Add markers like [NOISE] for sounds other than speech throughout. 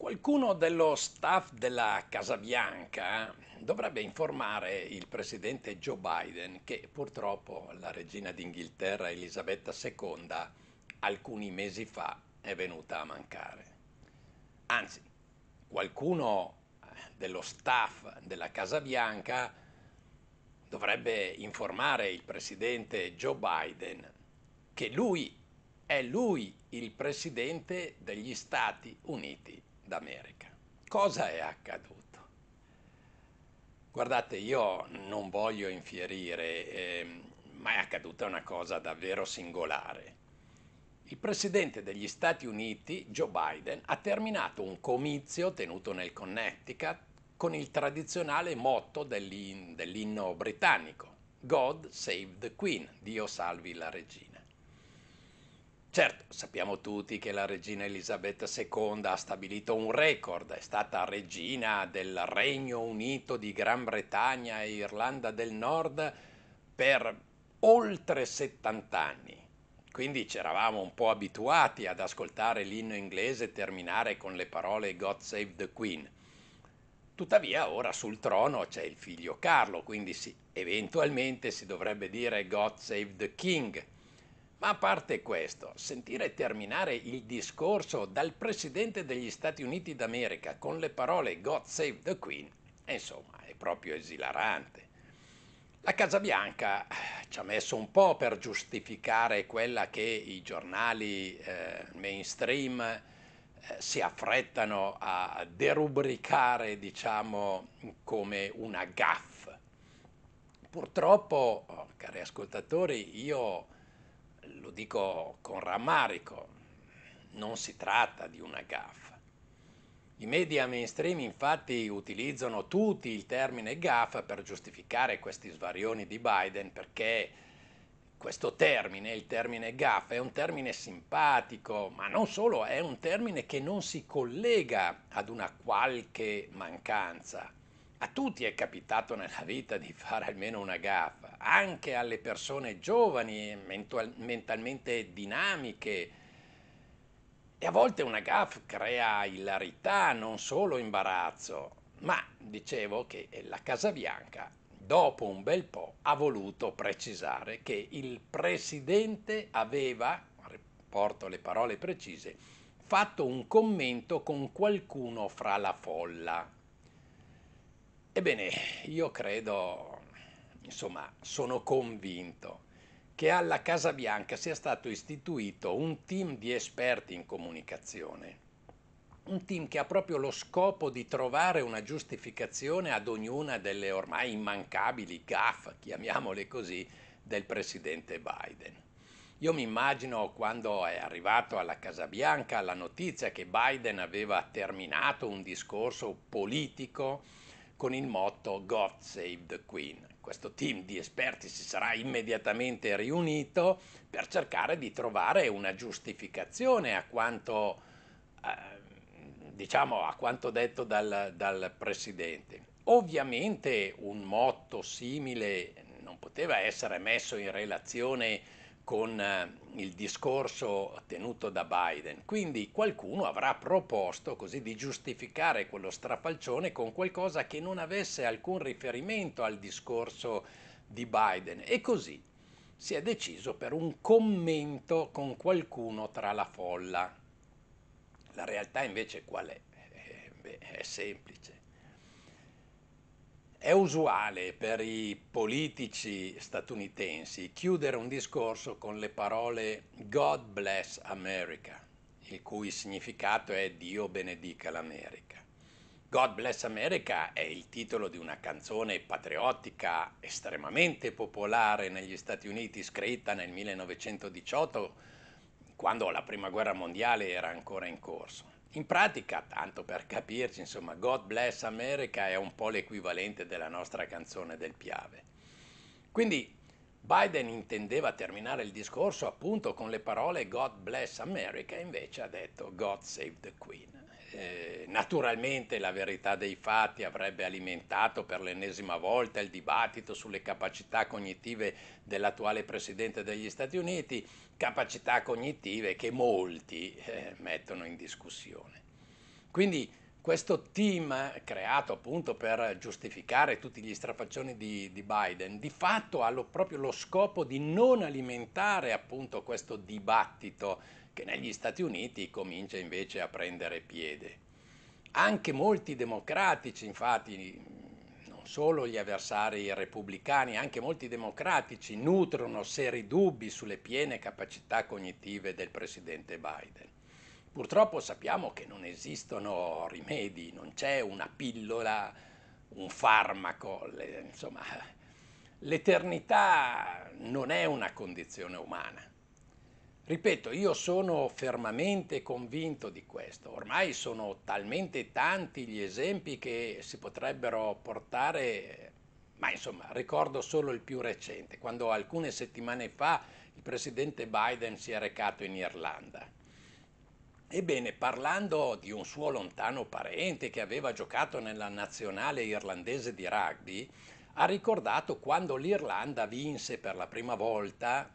Qualcuno dello staff della Casa Bianca dovrebbe informare il presidente Joe Biden che purtroppo la regina d'Inghilterra Elisabetta II alcuni mesi fa è venuta a mancare. Anzi, qualcuno dello staff della Casa Bianca dovrebbe informare il presidente Joe Biden che lui è lui il presidente degli Stati Uniti d'America. Cosa è accaduto? Guardate, io non voglio infierire, eh, ma è accaduta una cosa davvero singolare. Il presidente degli Stati Uniti, Joe Biden, ha terminato un comizio tenuto nel Connecticut con il tradizionale motto dell'in- dell'inno britannico, God save the Queen, Dio salvi la regina. Certo, sappiamo tutti che la regina Elisabetta II ha stabilito un record, è stata regina del Regno Unito di Gran Bretagna e Irlanda del Nord per oltre 70 anni. Quindi c'eravamo un po' abituati ad ascoltare l'inno inglese terminare con le parole God Save the Queen. Tuttavia ora sul trono c'è il figlio Carlo, quindi sì, eventualmente si dovrebbe dire God Save the King ma a parte questo, sentire terminare il discorso dal Presidente degli Stati Uniti d'America con le parole God Save the Queen, insomma, è proprio esilarante. La Casa Bianca eh, ci ha messo un po' per giustificare quella che i giornali eh, mainstream eh, si affrettano a derubricare, diciamo, come una gaffe. Purtroppo, oh, cari ascoltatori, io lo dico con rammarico, non si tratta di una gaffa. I media mainstream infatti utilizzano tutti il termine gaffa per giustificare questi svarioni di Biden perché questo termine, il termine gaffa, è un termine simpatico, ma non solo, è un termine che non si collega ad una qualche mancanza, a tutti è capitato nella vita di fare almeno una gaffa, anche alle persone giovani, mentalmente dinamiche. E a volte una gaffa crea hilarità, non solo imbarazzo. Ma dicevo che la Casa Bianca, dopo un bel po', ha voluto precisare che il presidente aveva, porto le parole precise, fatto un commento con qualcuno fra la folla Ebbene, io credo, insomma, sono convinto che alla Casa Bianca sia stato istituito un team di esperti in comunicazione, un team che ha proprio lo scopo di trovare una giustificazione ad ognuna delle ormai immancabili gaffe, chiamiamole così, del presidente Biden. Io mi immagino quando è arrivato alla Casa Bianca la notizia che Biden aveva terminato un discorso politico con il motto God Save the Queen. Questo team di esperti si sarà immediatamente riunito per cercare di trovare una giustificazione a quanto, eh, diciamo, a quanto detto dal, dal Presidente. Ovviamente un motto simile non poteva essere messo in relazione con eh, il discorso tenuto da Biden. Quindi qualcuno avrà proposto così di giustificare quello strafalcione con qualcosa che non avesse alcun riferimento al discorso di Biden e così si è deciso per un commento con qualcuno tra la folla. La realtà invece qual è? Eh, beh, è semplice. È usuale per i politici statunitensi chiudere un discorso con le parole God bless America, il cui significato è Dio benedica l'America. God bless America è il titolo di una canzone patriottica estremamente popolare negli Stati Uniti, scritta nel 1918, quando la Prima Guerra Mondiale era ancora in corso. In pratica, tanto per capirci, insomma, God Bless America è un po' l'equivalente della nostra canzone del Piave. Quindi Biden intendeva terminare il discorso appunto con le parole God bless America, invece ha detto God save the Queen. Eh, naturalmente la verità dei fatti avrebbe alimentato per l'ennesima volta il dibattito sulle capacità cognitive dell'attuale Presidente degli Stati Uniti, capacità cognitive che molti eh, mettono in discussione. Quindi questo team creato appunto per giustificare tutti gli strafaccioni di, di Biden, di fatto ha lo, proprio lo scopo di non alimentare appunto questo dibattito che negli Stati Uniti comincia invece a prendere piede. Anche molti democratici, infatti, non solo gli avversari repubblicani, anche molti democratici nutrono seri dubbi sulle piene capacità cognitive del presidente Biden. Purtroppo sappiamo che non esistono rimedi, non c'è una pillola, un farmaco, le, insomma l'eternità non è una condizione umana. Ripeto, io sono fermamente convinto di questo, ormai sono talmente tanti gli esempi che si potrebbero portare, ma insomma ricordo solo il più recente, quando alcune settimane fa il presidente Biden si è recato in Irlanda Ebbene, parlando di un suo lontano parente che aveva giocato nella nazionale irlandese di rugby, ha ricordato quando l'Irlanda vinse per la prima volta.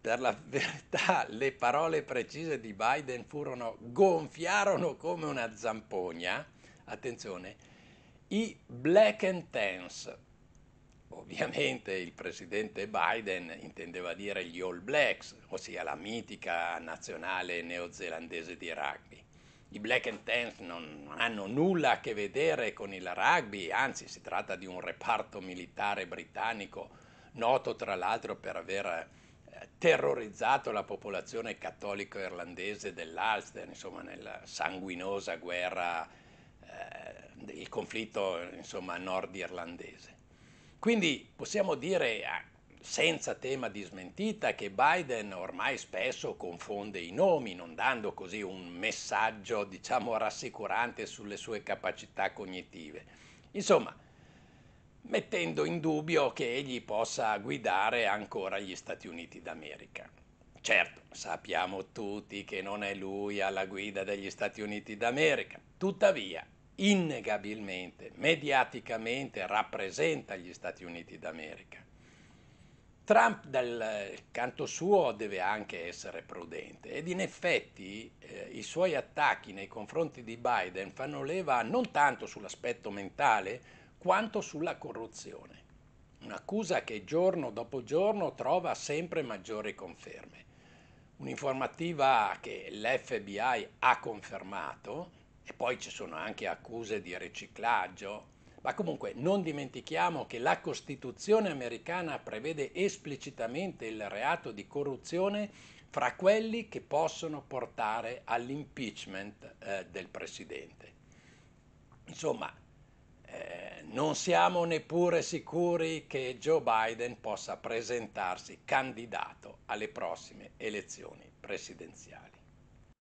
Per la [LAUGHS] verità, le parole precise di Biden furono gonfiarono come una zampogna. Attenzione, i black and tans, Ovviamente il presidente Biden intendeva dire gli All Blacks, ossia la mitica nazionale neozelandese di rugby. I Black and Tans non hanno nulla a che vedere con il rugby, anzi si tratta di un reparto militare britannico noto tra l'altro per aver eh, terrorizzato la popolazione cattolico irlandese dell'Ulster, insomma nella sanguinosa guerra, eh, il conflitto insomma, nord irlandese. Quindi possiamo dire ah, senza tema di smentita che Biden ormai spesso confonde i nomi, non dando così un messaggio, diciamo, rassicurante sulle sue capacità cognitive. Insomma, mettendo in dubbio che egli possa guidare ancora gli Stati Uniti d'America. Certo, sappiamo tutti che non è lui alla guida degli Stati Uniti d'America, tuttavia innegabilmente, mediaticamente rappresenta gli Stati Uniti d'America. Trump dal canto suo deve anche essere prudente ed in effetti eh, i suoi attacchi nei confronti di Biden fanno leva non tanto sull'aspetto mentale quanto sulla corruzione, un'accusa che giorno dopo giorno trova sempre maggiori conferme. Un'informativa che l'FBI ha confermato e poi ci sono anche accuse di riciclaggio. Ma comunque non dimentichiamo che la Costituzione americana prevede esplicitamente il reato di corruzione fra quelli che possono portare all'impeachment eh, del Presidente. Insomma, eh, non siamo neppure sicuri che Joe Biden possa presentarsi candidato alle prossime elezioni presidenziali.